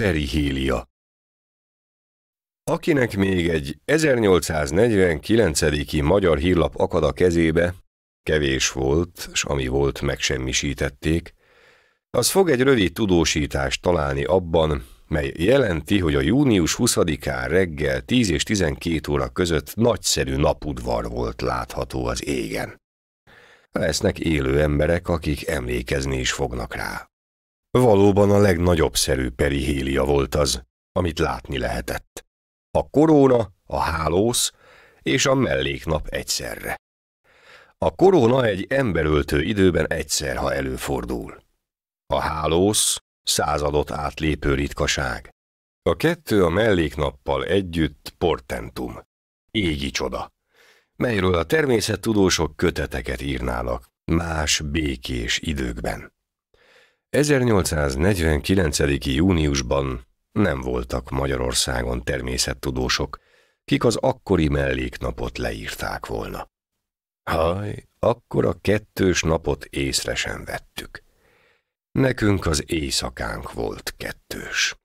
Perihélia Akinek még egy 1849-i magyar hírlap akad a kezébe, kevés volt, s ami volt megsemmisítették, az fog egy rövid tudósítást találni abban, mely jelenti, hogy a június 20-án reggel 10 és 12 óra között nagyszerű napudvar volt látható az égen. Lesznek élő emberek, akik emlékezni is fognak rá. Valóban a legnagyobb szerű perihélia volt az, amit látni lehetett. A korona, a hálósz és a melléknap egyszerre. A korona egy emberöltő időben egyszer, ha előfordul. A hálósz századot átlépő ritkaság. A kettő a melléknappal együtt portentum, égi csoda, melyről a természettudósok köteteket írnának más békés időkben. 1849. júniusban nem voltak Magyarországon természettudósok, kik az akkori melléknapot leírták volna. Haj, akkor a kettős napot észre sem vettük. Nekünk az éjszakánk volt kettős.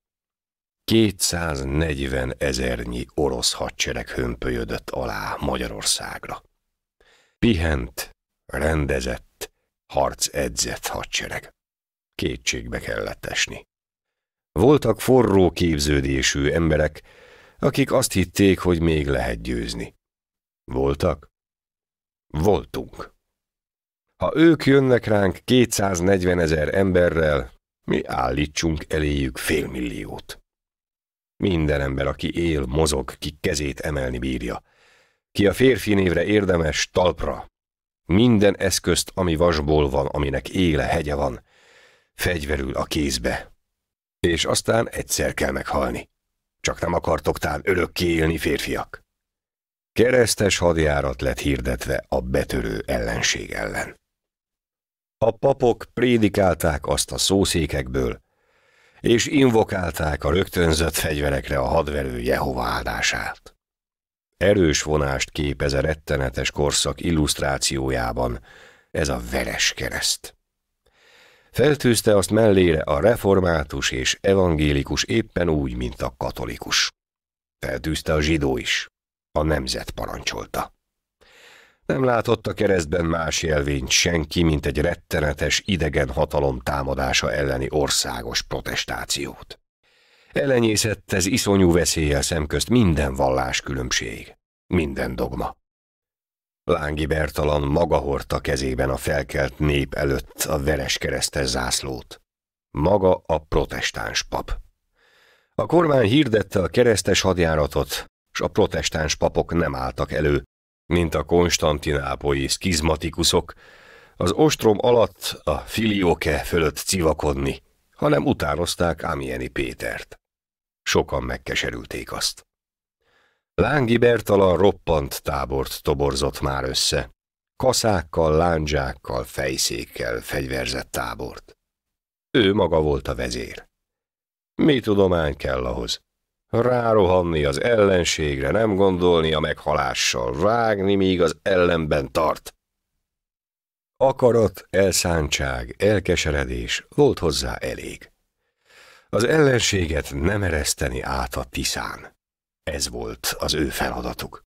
240 ezernyi orosz hadsereg hömpölyödött alá Magyarországra. Pihent, rendezett, harc edzett hadsereg kétségbe kellett esni. Voltak forró képződésű emberek, akik azt hitték, hogy még lehet győzni. Voltak? Voltunk. Ha ők jönnek ránk 240 ezer emberrel, mi állítsunk eléjük félmilliót. Minden ember, aki él, mozog, ki kezét emelni bírja. Ki a férfi névre érdemes, talpra. Minden eszközt, ami vasból van, aminek éle hegye van, fegyverül a kézbe. És aztán egyszer kell meghalni. Csak nem akartok tán örökké élni, férfiak. Keresztes hadjárat lett hirdetve a betörő ellenség ellen. A papok prédikálták azt a szószékekből, és invokálták a rögtönzött fegyverekre a hadverő Jehova áldását. Erős vonást képez a rettenetes korszak illusztrációjában ez a veres kereszt. Feltűzte azt mellére a református és evangélikus éppen úgy, mint a katolikus. Feltűzte a zsidó is. A nemzet parancsolta. Nem látott a keresztben más jelvényt senki, mint egy rettenetes idegen hatalom támadása elleni országos protestációt. Elenyészett ez iszonyú veszéllyel szemközt minden vallás különbség, minden dogma. Lángi Bertalan maga hordta kezében a felkelt nép előtt a keresztes zászlót. Maga a protestáns pap. A kormány hirdette a keresztes hadjáratot, és a protestáns papok nem álltak elő, mint a konstantinápolyi szkizmatikusok, az ostrom alatt a filióke fölött civakodni, hanem utánozták Amieni Pétert. Sokan megkeserülték azt. Lángi Bertalan roppant tábort toborzott már össze. Kaszákkal, lándzsákkal, fejszékkel fegyverzett tábort. Ő maga volt a vezér. Mi tudomány kell ahhoz? Rárohanni az ellenségre, nem gondolni a meghalással, vágni, míg az ellenben tart. Akarat, elszántság, elkeseredés volt hozzá elég. Az ellenséget nem ereszteni át a tiszán. Ez volt az ő feladatuk.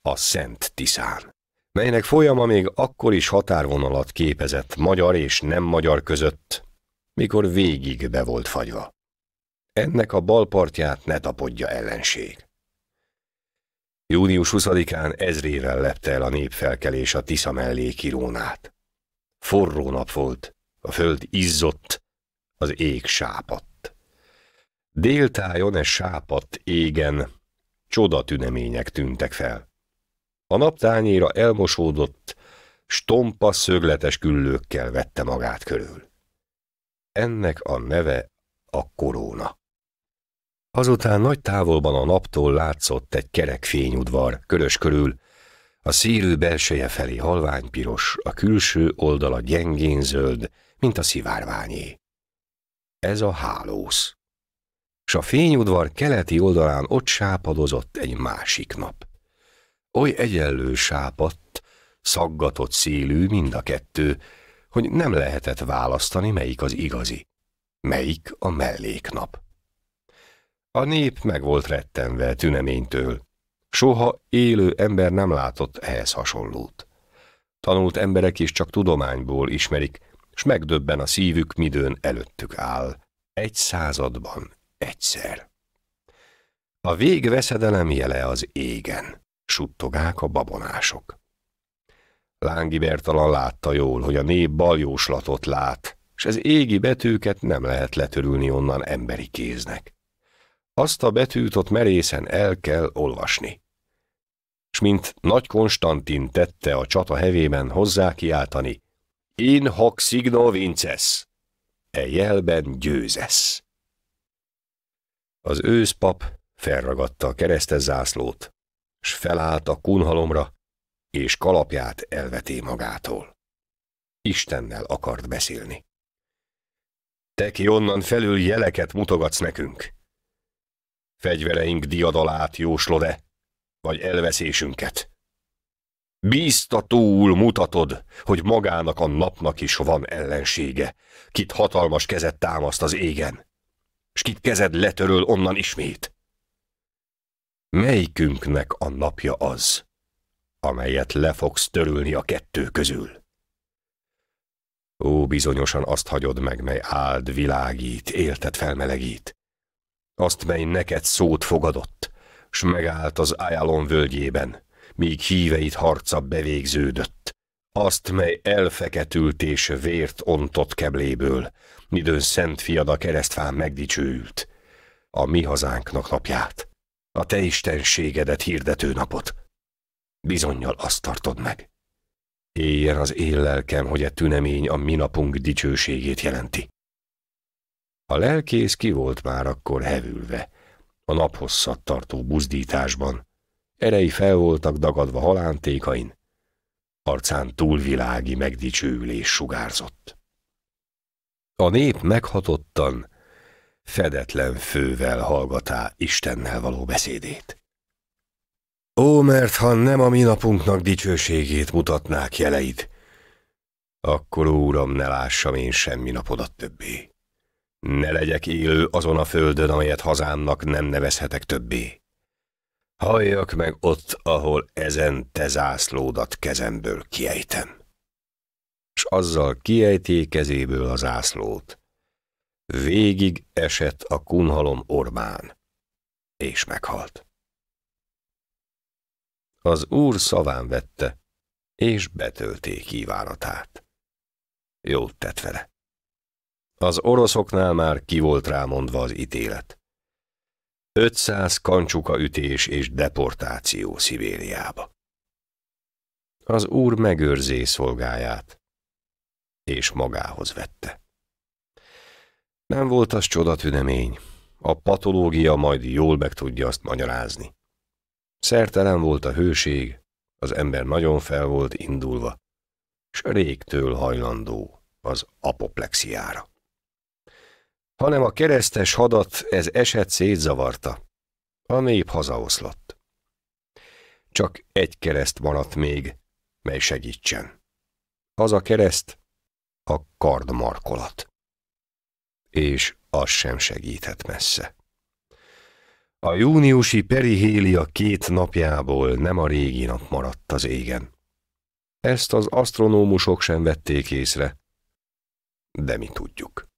A Szent Tiszán, melynek folyama még akkor is határvonalat képezett magyar és nem magyar között, mikor végig be volt fagyva. Ennek a balpartját ne tapodja ellenség. Június 20-án ezrével lepte el a népfelkelés a Tisza mellé Kirónát. Forró nap volt, a föld izzott, az ég sápadt. Déltájon e sápat égen csodatünemények tűntek fel. A naptányéra elmosódott, stompa szögletes küllőkkel vette magát körül. Ennek a neve a koróna. Azután nagy távolban a naptól látszott egy kerek fényudvar, körös körül, a szírű belseje felé halványpiros, a külső oldala gyengén zöld, mint a szivárványé. Ez a hálósz s a fényudvar keleti oldalán ott sápadozott egy másik nap. Oly egyenlő sápadt, szaggatott szélű mind a kettő, hogy nem lehetett választani, melyik az igazi, melyik a melléknap. A nép meg volt rettenve tüneménytől. Soha élő ember nem látott ehhez hasonlót. Tanult emberek is csak tudományból ismerik, s megdöbben a szívük, midőn előttük áll. Egy században egyszer. A végveszedelem jele az égen, suttogák a babonások. Lángi Bertalan látta jól, hogy a nép baljóslatot lát, és ez égi betűket nem lehet letörülni onnan emberi kéznek. Azt a betűt ott merészen el kell olvasni. S mint Nagy Konstantin tette a csata hevében hozzá kiáltani, In hoc signo vinces, e jelben győzesz. Az őszpap felragadta a keresztes zászlót, s felállt a kunhalomra, és kalapját elveté magától. Istennel akart beszélni. Te ki onnan felül jeleket mutogatsz nekünk? Fegyvereink diadalát jóslod-e, vagy elveszésünket? Bíztatóul mutatod, hogy magának a napnak is van ellensége, kit hatalmas kezet támaszt az égen s kit kezed letöröl onnan ismét. Melyikünknek a napja az, amelyet le fogsz törülni a kettő közül? Ó, bizonyosan azt hagyod meg, mely áld, világít, éltet felmelegít. Azt, mely neked szót fogadott, s megállt az ájálon völgyében, míg híveit harca bevégződött, azt, mely elfeketültés vért ontott kebléből, midőn szent fiad a keresztfán megdicsőült, a mi hazánknak napját, a te istenségedet hirdető napot. Bizonyal azt tartod meg. Éljen az én lelkem, hogy a e tünemény a mi napunk dicsőségét jelenti. A lelkész ki volt már akkor hevülve, a naphosszat tartó buzdításban, erei fel voltak dagadva halántékain, arcán túlvilági megdicsőülés sugárzott. A nép meghatottan, fedetlen fővel hallgatá Istennel való beszédét. Ó, mert ha nem a mi napunknak dicsőségét mutatnák jeleid, akkor, Úram, ne lássam én semmi napodat többé. Ne legyek élő azon a földön, amelyet hazámnak nem nevezhetek többé. Halljak meg ott, ahol ezen te zászlódat kezemből kiejtem. S azzal kiejté kezéből az zászlót. Végig esett a kunhalom ormán, és meghalt. Az úr szaván vette, és betölté kívánatát. Jót tett vele. Az oroszoknál már ki volt rámondva az ítélet. 500 kancsuka ütés és deportáció Szibériába. Az úr megőrzé szolgáját, és magához vette. Nem volt az csodatünemény, a patológia majd jól meg tudja azt magyarázni. Szertelen volt a hőség, az ember nagyon fel volt indulva, s régtől hajlandó az apoplexiára hanem a keresztes hadat ez eset szétzavarta. A nép hazaoszlott. Csak egy kereszt maradt még, mely segítsen. Az a kereszt a kardmarkolat. És az sem segíthet messze. A júniusi perihélia két napjából nem a régi nap maradt az égen. Ezt az asztronómusok sem vették észre, de mi tudjuk.